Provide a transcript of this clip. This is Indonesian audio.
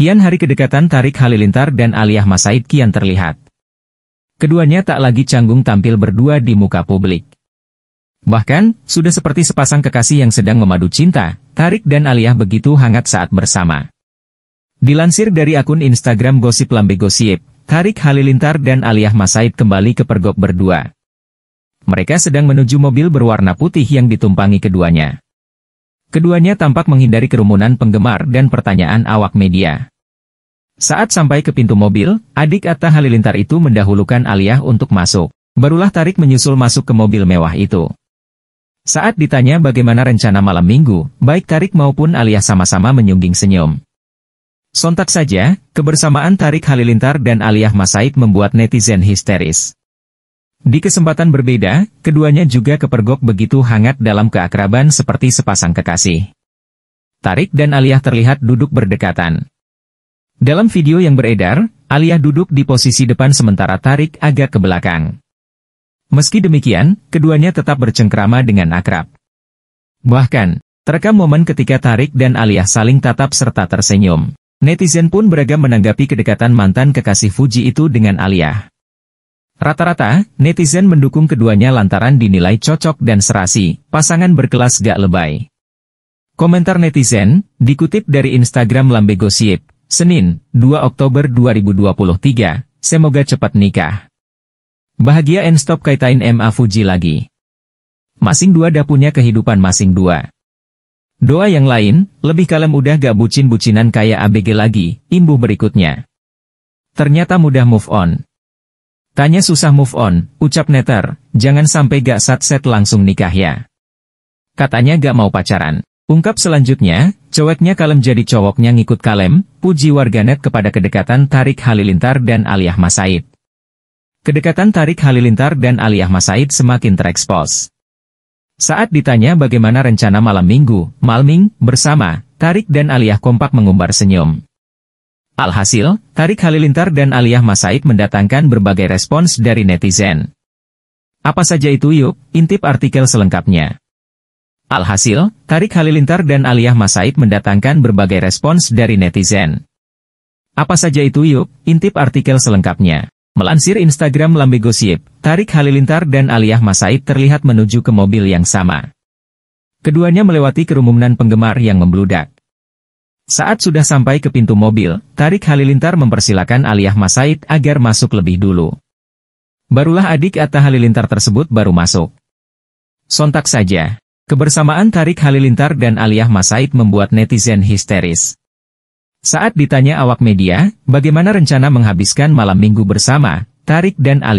Kian hari kedekatan Tarik Halilintar dan Aliyah Masaid kian terlihat. Keduanya tak lagi canggung tampil berdua di muka publik. Bahkan, sudah seperti sepasang kekasih yang sedang memadu cinta, Tarik dan Aliyah begitu hangat saat bersama. Dilansir dari akun Instagram Gosip Lambe Gosip, Tarik Halilintar dan Aliyah Masaid kembali ke pergok berdua. Mereka sedang menuju mobil berwarna putih yang ditumpangi keduanya. Keduanya tampak menghindari kerumunan penggemar dan pertanyaan awak media. Saat sampai ke pintu mobil, adik Atta Halilintar itu mendahulukan Aliyah untuk masuk. Barulah Tarik menyusul masuk ke mobil mewah itu. Saat ditanya bagaimana rencana malam minggu, baik Tarik maupun Aliyah sama-sama menyungging senyum. Sontak saja, kebersamaan Tarik Halilintar dan Aliyah Masaid membuat netizen histeris. Di kesempatan berbeda, keduanya juga kepergok begitu hangat dalam keakraban seperti sepasang kekasih. Tarik dan Aliyah terlihat duduk berdekatan. Dalam video yang beredar, Alia duduk di posisi depan sementara Tarik agak ke belakang. Meski demikian, keduanya tetap bercengkrama dengan akrab. Bahkan, terekam momen ketika Tarik dan Alia saling tatap serta tersenyum. Netizen pun beragam menanggapi kedekatan mantan kekasih Fuji itu dengan Alia. Rata-rata, netizen mendukung keduanya lantaran dinilai cocok dan serasi, pasangan berkelas gak lebay. Komentar netizen, dikutip dari Instagram Lambe Gosip, Senin, 2 Oktober 2023, semoga cepat nikah. Bahagia and stop kaitain MA Fuji lagi. Masing dua dah punya kehidupan masing dua. Doa yang lain, lebih kalem udah gak bucin-bucinan kayak ABG lagi, imbuh berikutnya. Ternyata mudah move on. Tanya susah move on, ucap neter, jangan sampai gak set langsung nikah ya. Katanya gak mau pacaran. Ungkap selanjutnya, Ceweknya Kalem jadi cowoknya ngikut Kalem, puji warganet kepada kedekatan Tarik Halilintar dan Aliyah Masaid. Kedekatan Tarik Halilintar dan Aliyah Masaid semakin terekspos. Saat ditanya bagaimana rencana malam minggu, Malming, bersama, Tarik dan Aliyah kompak mengumbar senyum. Alhasil, Tarik Halilintar dan Aliyah Masaid mendatangkan berbagai respons dari netizen. Apa saja itu yuk, intip artikel selengkapnya. Alhasil, Tarik Halilintar dan Aliyah Masaib mendatangkan berbagai respons dari netizen. Apa saja itu yuk, intip artikel selengkapnya. Melansir Instagram Lambe Gosip, Tarik Halilintar dan Aliyah Masaib terlihat menuju ke mobil yang sama. Keduanya melewati kerumunan penggemar yang membludak. Saat sudah sampai ke pintu mobil, Tarik Halilintar mempersilakan Aliyah Masaid agar masuk lebih dulu. Barulah adik Atta Halilintar tersebut baru masuk. Sontak saja, Kebersamaan Tarik Halilintar dan Aliyah Masaid membuat netizen histeris. Saat ditanya awak media, bagaimana rencana menghabiskan malam minggu bersama, Tarik dan Aliyah